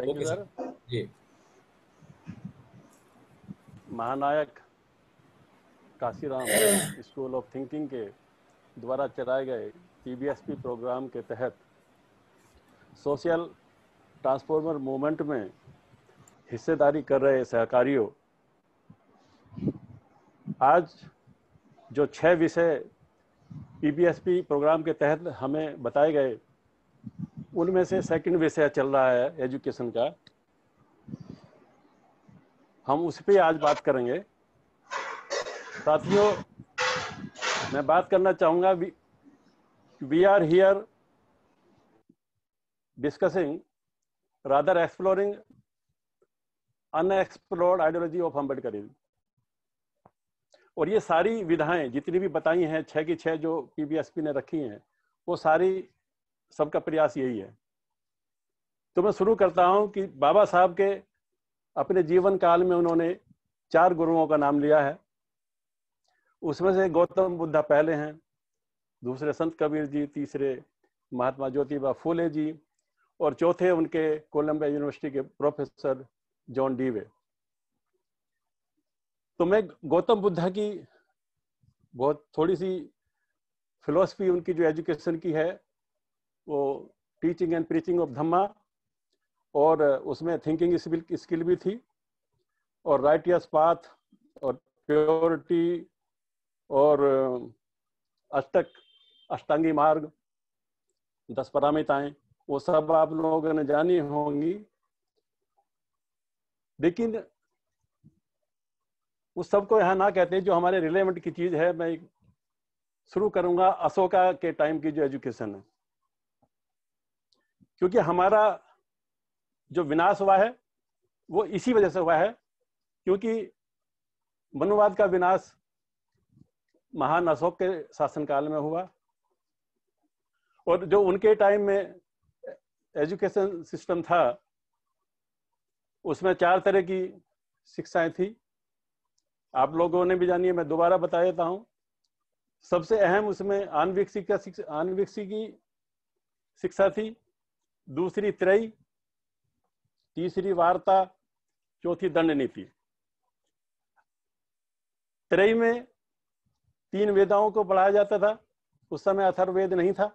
Thank you sir जी महानायक Kashiram school of thinking के द्वारा चलाए गए टीबीएसपी प्रोग्राम के तहत सोशल ट्रांसफॉर्मर मूवमेंट में हिस्सेदारी कर रहे सहकारियों आज जो छह विषय पीबीएसपी e प्रोग्राम के तहत हमें बताए गए उनमें से सेकंड विषय चल रहा है एजुकेशन का हम उस पर आज बात करेंगे साथियों मैं बात करना चाहूंगा we are here discussing rather exploring unexplored ideology of Ambedkar और ये सारी विधाएं जितनी भी बताई हैं छह की छह जो पीबीएसपी ने रखी हैं वो सारी सबका प्रयास यही है तो मैं शुरू करता हूं कि बाबा साहब के अपने जीवन काल में उन्होंने चार गुरुओं का नाम लिया है उसमें से गौतम बुद्धा पहले हैं दूसरे संत कबीर जी तीसरे महात्मा ज्योतिबा फूले जी और चौथे उनके कोलंबिया यूनिवर्सिटी के प्रोफेसर जॉन डीवे तो मैं गौतम बुद्धा की बहुत थोड़ी सी फिलोसफी उनकी जो एजुकेशन की है वो teaching and preaching of Dhamma और uh, उसमें थिंकिंग स्किल भी थी और राइटियस पाथ और प्योरिटी और uh, अष्टक अष्टांगी मार्ग दस परामिताएं वो सब आप लोगों ने जानी होंगी लेकिन उस सबको यहाँ ना कहते जो हमारे रिलेवेंट की चीज है मैं शुरू करूंगा अशोका के टाइम की जो एजुकेशन है क्योंकि हमारा जो विनाश हुआ है वो इसी वजह से हुआ है क्योंकि मनुवाद का विनाश महान अशोक के शासनकाल में हुआ और जो उनके टाइम में एजुकेशन सिस्टम था उसमें चार तरह की शिक्षाएं थी आप लोगों ने भी जानी है मैं दोबारा बता देता हूं सबसे अहम उसमें आनविक शिक्षा आनविक की शिक्षा थी दूसरी त्रय तीसरी वार्ता चौथी दंड नीति त्रय में तीन वेदाओं को पढ़ाया जाता था उस समय अथर्वेद नहीं था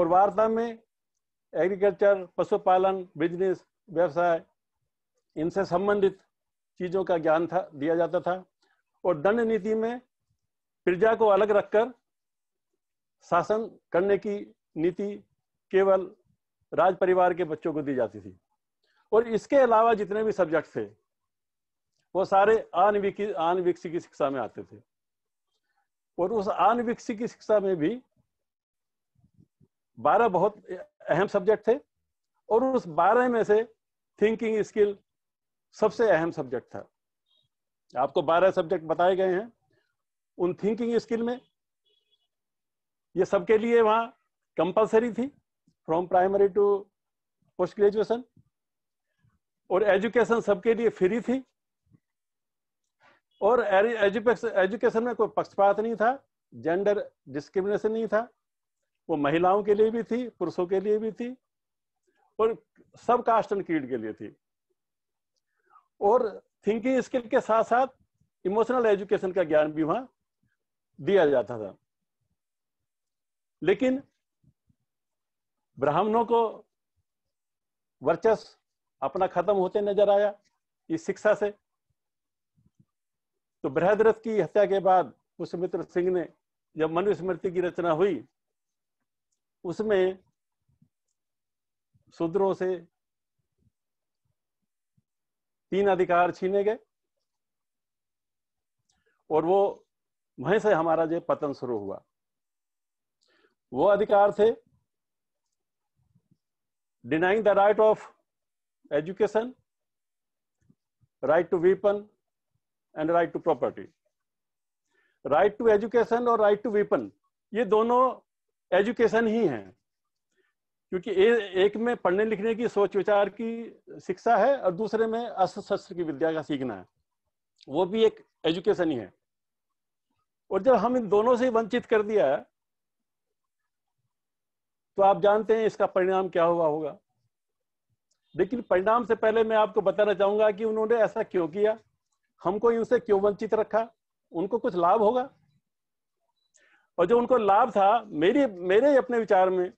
और वार्ता में एग्रीकल्चर पशुपालन बिजनेस व्यवसाय इनसे संबंधित चीजों का ज्ञान था दिया जाता था और दंड नीति में प्रजा को अलग रखकर शासन करने की नीति केवल राज परिवार के बच्चों को दी जाती थी और इसके अलावा जितने भी सब्जेक्ट थे वो सारे अनविकसित की शिक्षा में आते थे और उस अनविकसित की शिक्षा में भी बारह बहुत अहम सब्जेक्ट थे और उस बारह में से थिंकिंग स्किल सबसे अहम सब्जेक्ट था आपको बारह सब्जेक्ट बताए गए हैं उन थिंकिंग स्किल में ये सबके लिए वहां कंपलसरी थी from primary to post graduation और एजुकेशन सबके लिए फ्री थी और एजुकेशन में कोई पक्षपात नहीं था जेंडर डिस्क्रिमिनेशन नहीं था वो महिलाओं के लिए भी थी पुरुषों के लिए भी थी और सब कास्ट एंड क्रीड के लिए थी और थिंकिंग स्किल के साथ साथ इमोशनल एजुकेशन का ज्ञान भी वहां दिया जाता था लेकिन ब्राह्मणों को वर्चस्व अपना खत्म होते नजर आया इस शिक्षा से तो बृहद्रथ की हत्या के बाद पुष्यमित्र सिंह ने जब मनुस्मृति की रचना हुई उसमें शूद्रों से तीन अधिकार छीने गए और वो वहीं से हमारा जो पतन शुरू हुआ वो अधिकार थे denying the right of education, right to weapon, and right to property. Right to education or right to weapon ye dono education hi hain क्योंकि एक में पढ़ने लिखने की सोच विचार की शिक्षा है और दूसरे में अस्त्र शस्त्र की विद्या का सीखना है वो भी एक एजुकेशन ही है और जब हम इन दोनों से वंचित कर दिया तो आप जानते हैं इसका परिणाम क्या हुआ होगा लेकिन परिणाम से पहले मैं आपको बताना चाहूंगा कि उन्होंने ऐसा क्यों किया हमको इनसे क्यों वंचित रखा उनको कुछ लाभ होगा और जो उनको लाभ था मेरी मेरे अपने विचार में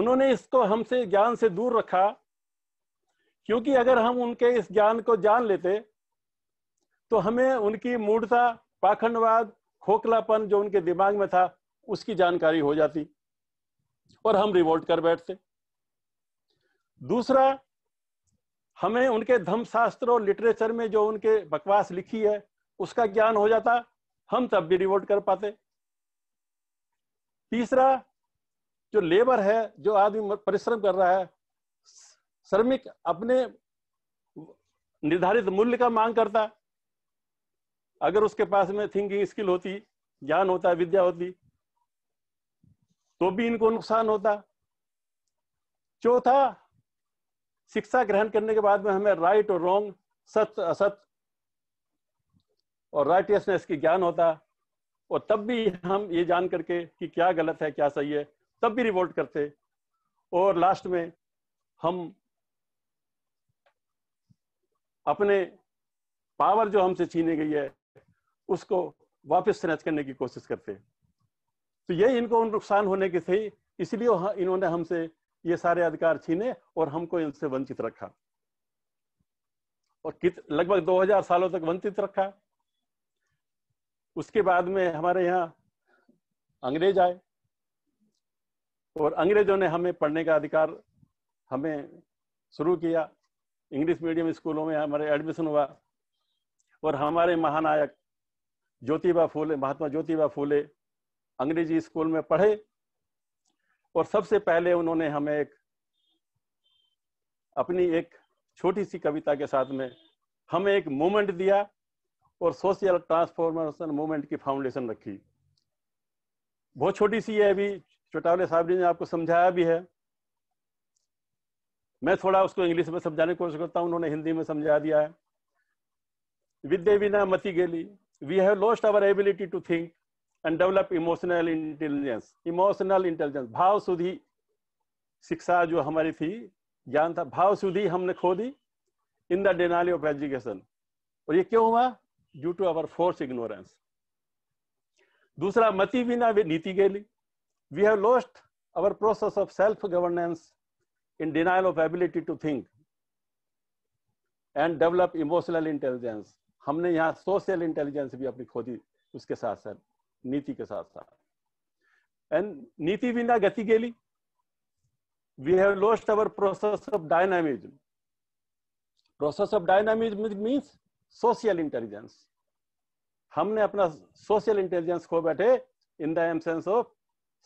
उन्होंने इसको हमसे ज्ञान से दूर रखा क्योंकि अगर हम उनके इस ज्ञान को जान लेते तो हमें उनकी मूर्ता पाखंडवाद खोखलापन जो उनके दिमाग में था उसकी जानकारी हो जाती और हम रिवोल्ट कर बैठते दूसरा हमें उनके धर्मशास्त्र और लिटरेचर में जो उनके बकवास लिखी है उसका ज्ञान हो जाता हम तब भी रिवोल्ट कर पाते तीसरा जो लेबर है जो आदमी परिश्रम कर रहा है श्रमिक अपने निर्धारित मूल्य का मांग करता अगर उसके पास में थिंकिंग स्किल होती ज्ञान होता विद्या होती तो भी इनको नुकसान होता चौथा शिक्षा ग्रहण करने के बाद में हमें राइट और रॉन्ग सत्य असत और राइटियसनेस की ज्ञान होता और तब भी हम ये जान करके कि क्या गलत है क्या सही है तब भी रिवोल्ट करते और लास्ट में हम अपने पावर जो हमसे छीने गई है उसको वापस स्नेच करने की कोशिश करते हैं तो यही इनको नुकसान होने की थे इसलिए इन्होंने हमसे ये सारे अधिकार छीने और हमको इनसे वंचित रखा और कित लगभग 2000 सालों तक वंचित रखा उसके बाद में हमारे यहाँ अंग्रेज आए और अंग्रेजों ने हमें पढ़ने का अधिकार हमें शुरू किया इंग्लिश मीडियम स्कूलों में हमारे एडमिशन हुआ और हमारे महानायक ज्योतिबा फूले महात्मा ज्योतिबा फूले अंग्रेजी स्कूल में पढ़े और सबसे पहले उन्होंने हमें एक अपनी एक छोटी सी कविता के साथ में हमें एक मूवमेंट दिया और सोशल ट्रांसफॉर्मेशन मूवमेंट की फाउंडेशन रखी बहुत छोटी सी है अभी चौटावले साहब जी ने आपको समझाया भी है मैं थोड़ा उसको इंग्लिश में समझाने की कोशिश करता हूँ उन्होंने हिंदी में समझा दिया है विद्या बिना मती गेली we have lost our ability to think and develop emotional intelligence emotional intelligence भाव सुधी शिक्षा जो हमारी थी ज्ञान था भाव सुधि हमने खो दी in the denial of education और ये क्यों हुआ due to our force ignorance दूसरा मति बिना नीति के लिए we have lost our process of self governance in denial of ability to think and develop emotional intelligence हमने यहाँ सोशल इंटेलिजेंस भी अपनी खो दी उसके साथ साथ नीति के साथ साथ एंड नीति बिना गति गेली we have lost our process of dynamism process of dynamism means social intelligence हमने अपना सोशल इंटेलिजेंस खो बैठे in the absence of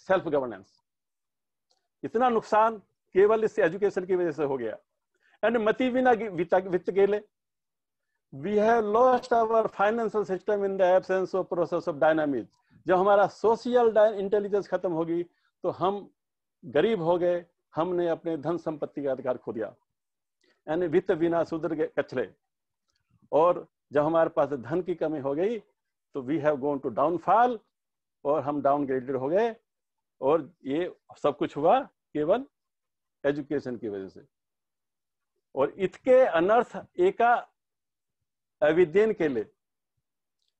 self governance इतना नुकसान केवल इस एजुकेशन की वजह से हो गया एंड मति बिना वित्त गेले we have lost our financial system in the absence of process of dynamism जब हमारा सोशल इंटेलिजेंस खत्म होगी तो हम गरीब हो गए हमने अपने धन संपत्ति का अधिकार खो दिया यानी वित्त बिना सुधर गए कचले और जब हमारे पास धन की कमी हो गई तो we have gone to downfall और हम डाउनग्रेडेड हो गए और ये सब कुछ हुआ केवल एजुकेशन की वजह से और इतके अनर्थ एका अविद्यन के लिए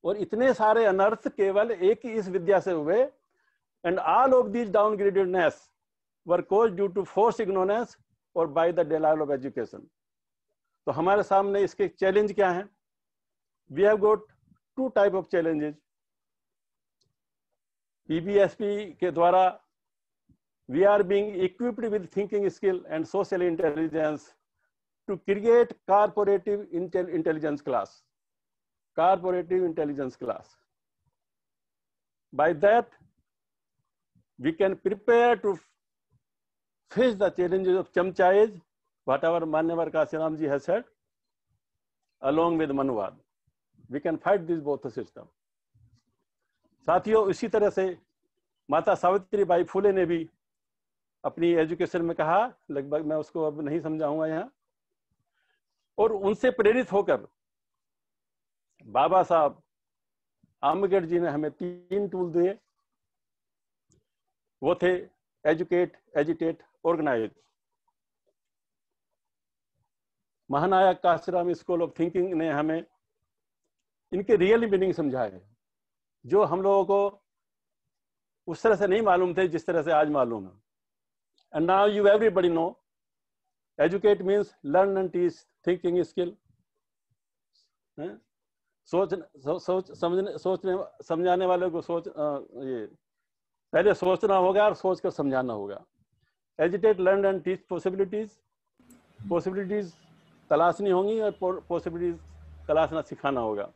और इतने सारे अनर्थ केवल एक ही इस विद्या से हुए and all of these downgradedness were cause due to force ignorance और by the denial of education तो हमारे सामने इसके चैलेंज क्या है we have got two type of challenges PBSP के द्वारा we are being equipped with thinking skill and social intelligence to create corporative intelligence class corporative intelligence class. By that, we can prepare to face the challenges of Chamchayaj, whatever manavar Manyavar ji has said, along with manwad We can fight this both the system. sathiyo isi tarah se mata savitri bai phule ne bhi अपनी education में कहा लगभग मैं उसको अब नहीं समझाऊंगा यहाँ और उनसे प्रेरित होकर बाबा साहब आम्बेडकर जी ने हमें तीन टूल दिए वो थे एजुकेट एजुटेट ऑर्गेनाइज महानायक काशीराम स्कूल ऑफ थिंकिंग ने हमें इनके रियल मीनिंग समझाए जो हम लोगों को उस तरह से नहीं मालूम थे जिस तरह से आज मालूम है and now you everybody know educate means learn and teach thinking skill सोच सो, सोच समझने सोचने समझाने वाले को सोच आ, ये पहले सोचना होगा और सोच कर समझाना होगा एजुटेट learn and teach possibilities possibilities तलाशनी होंगी और पॉसिबिलिटीज तलाशना सिखाना होगा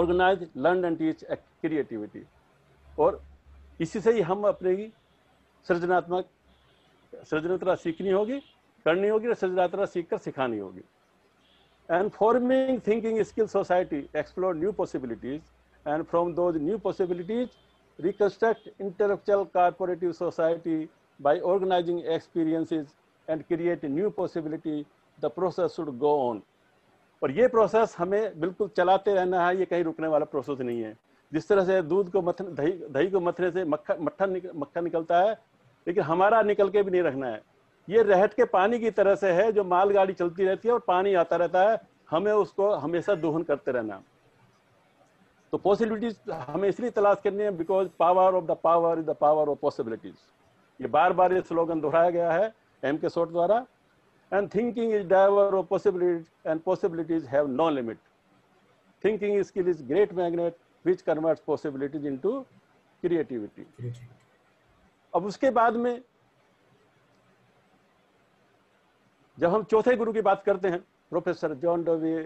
organize learn and teach creativity और इसी से ही हम अपने सृजनात्मक सृजनात्मक सीखनी होगी करनी होगी और सृजनात्मक सीख कर सिखानी होगी And forming thinking skill society, explore new possibilities, and from those new possibilities, reconstruct intellectual cooperative society by organizing experiences and create a new possibility. The process should go on. और ये प्रोसेस हमें बिल्कुल चलाते रहना है ये कहीं रुकने वाला प्रोसेस नहीं है जिस तरह से दूध को मथन दही दही को मथने से मक्खन मट्ठा निक, मक्खन निकलता है लेकिन हमारा निकल के भी नहीं रखना है ये रहट के पानी की तरह से है जो मालगाड़ी चलती रहती है और पानी आता रहता है हमें उसको हमेशा दोहन करते रहना तो पॉसिबिलिटीज हमें इसलिए तलाश करनी है because power of the power is the power of possibilities ये बार बार ये स्लोगन दोहराया गया है एम के सोट द्वारा and thinking is driver of possibilities and possibilities have no limit thinking skill is great magnet which converts possibilities into creativity अब उसके बाद में जब हम चौथे गुरु की बात करते हैं प्रोफेसर जॉन डोवी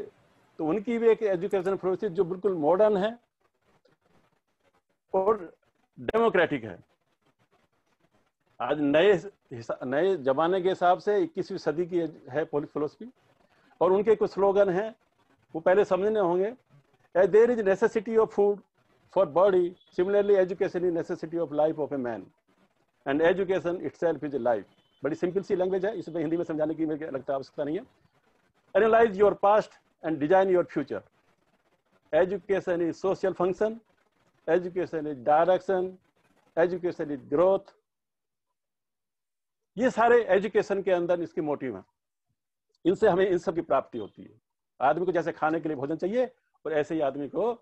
तो उनकी भी एक एजुकेशन प्रोसेस जो बिल्कुल मॉडर्न है और डेमोक्रेटिक है आज नए नए जमाने के हिसाब से 21वीं सदी की है फिलोसफी और उनके कुछ स्लोगन हैं वो पहले समझने होंगे a there is necessity of food for body similarly education is necessity of life of a man and education itself is life बड़ी सिंपल सी लैंग्वेज है इसमें हिंदी में समझाने की मेरे लगता है आवश्यकता नहीं है analyze your past and design your future education is social function education is direction education is growth ये सारे एजुकेशन के अंदर इसके मोटिव हैं इनसे हमें इन सब की प्राप्ति होती है आदमी को जैसे खाने के लिए भोजन चाहिए और ऐसे ही आदमी को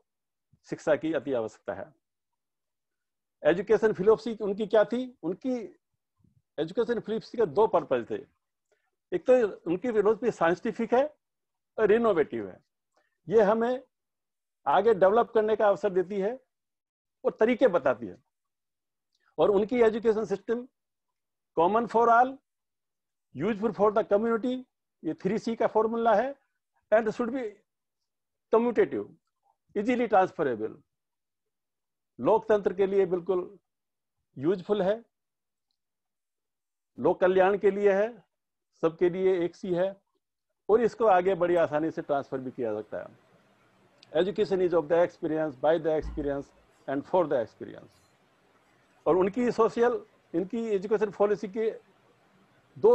शिक्षा की अति आवश्यकता है एजुकेशन फिलोसफी उनकी क्या थी उनकी एजुकेशन फिलिप्स के दो पर्पज थे एक तो उनकी फिलोसफी साइंटिफिक है और इनोवेटिव है ये हमें आगे डेवलप करने का अवसर देती है और तरीके बताती है और उनकी education system common for all useful for the community ये थ्री सी का फॉर्मूला है and should be commutative easily transferable लोकतंत्र के लिए बिल्कुल यूजफुल है लोक कल्याण के लिए है सबके लिए एक सी है और इसको आगे बड़ी आसानी से ट्रांसफर भी किया सकता है education is of the experience by the experience and for the experience और उनकी सोशल इनकी एजुकेशन पॉलिसी के दो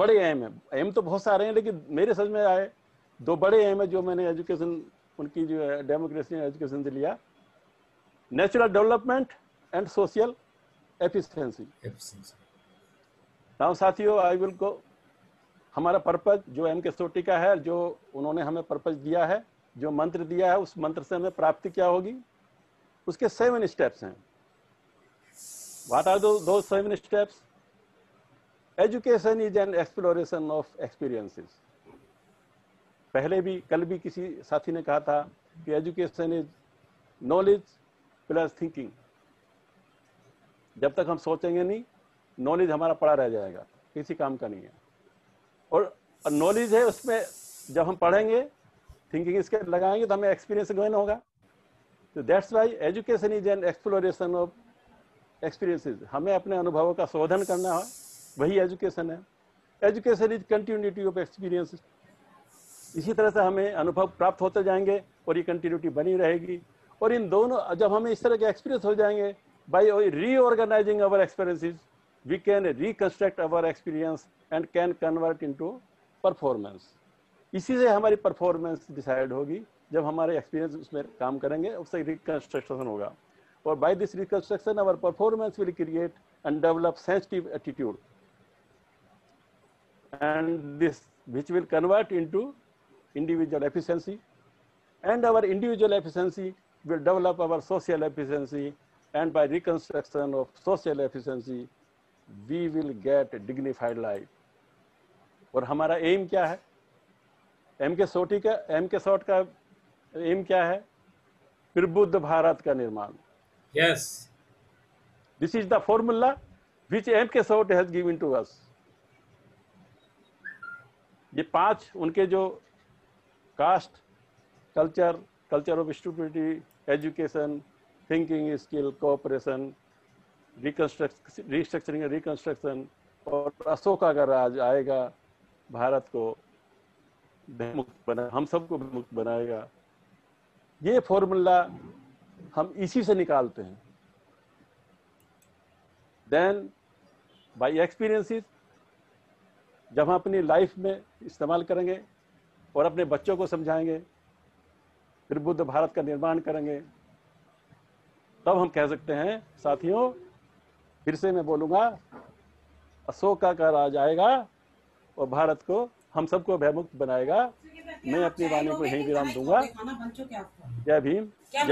बड़े एम हैं एम तो बहुत सारे हैं लेकिन मेरे समझ में आए दो बड़े एम है जो मैंने एजुकेशन उनकी जो है डेमोक्रेसी एजुकेशन से लिया natural development and social efficiency now साथियों आई विल गो हमारा पर्पज जो एम के सोटी का है जो उन्होंने हमें पर्पज दिया है जो मंत्र दिया है उस मंत्र से हमें प्राप्ति क्या होगी उसके सेवन स्टेप्स हैं वाट आर दो seven steps education is an exploration of experiences पहले भी कल भी किसी साथी ने कहा था कि education is knowledge plus thinking जब तक हम सोचेंगे नहीं नॉलेज हमारा पड़ा रह जाएगा किसी काम का नहीं है और नॉलेज है उसमें जब हम पढ़ेंगे थिंकिंग इसके लगाएंगे तो हमें एक्सपीरियंस गेन होगा तो that's why education is an exploration of experiences हमें अपने अनुभवों का शोधन करना है वही एजुकेशन है education is continuity of experience इसी तरह से हमें अनुभव प्राप्त होते जाएंगे और ये कंटिन्यूटी बनी रहेगी और इन दोनों जब हमें इस तरह के एक्सपीरियंस हो जाएंगे by reorganising our experiences we can reconstruct our experience and can convert into performance. इसी से हमारी performance decide होगी जब हमारे experience उसमें काम करेंगे उससे reconstruction होगा और by this reconstruction our performance will create and develop sensitive attitude and this which will convert into individual efficiency and our individual efficiency will develop our social efficiency and by reconstruction of social efficiency we will get dignified life और हमारा M क्या है M के सोटी का M के सोट का M क्या है प्रबुद्ध भारत का निर्माण yes this is the formula which M के सोट हैज गिवन टू अस ये पांच उनके जो कास्ट कल्चर कल्चर ऑफ स्टूडेंटी education thinking skill cooperation restructuring reconstruction और अशोका का राज आएगा भारत को मुक्त बना हम सबको मुक्त बनाएगा ये फॉर्मूला हम इसी से निकालते हैं देन बाय एक्सपीरियंसेस जब हम अपनी लाइफ में इस्तेमाल करेंगे और अपने बच्चों को समझाएंगे फिर बुद्ध भारत का निर्माण करेंगे तब हम कह सकते हैं साथियों फिर से मैं बोलूंगा अशोका का राज आएगा और भारत को हम सबको भयमुक्त बनाएगा मैं अपनी वाणी को यही विराम दूंगा जय भीम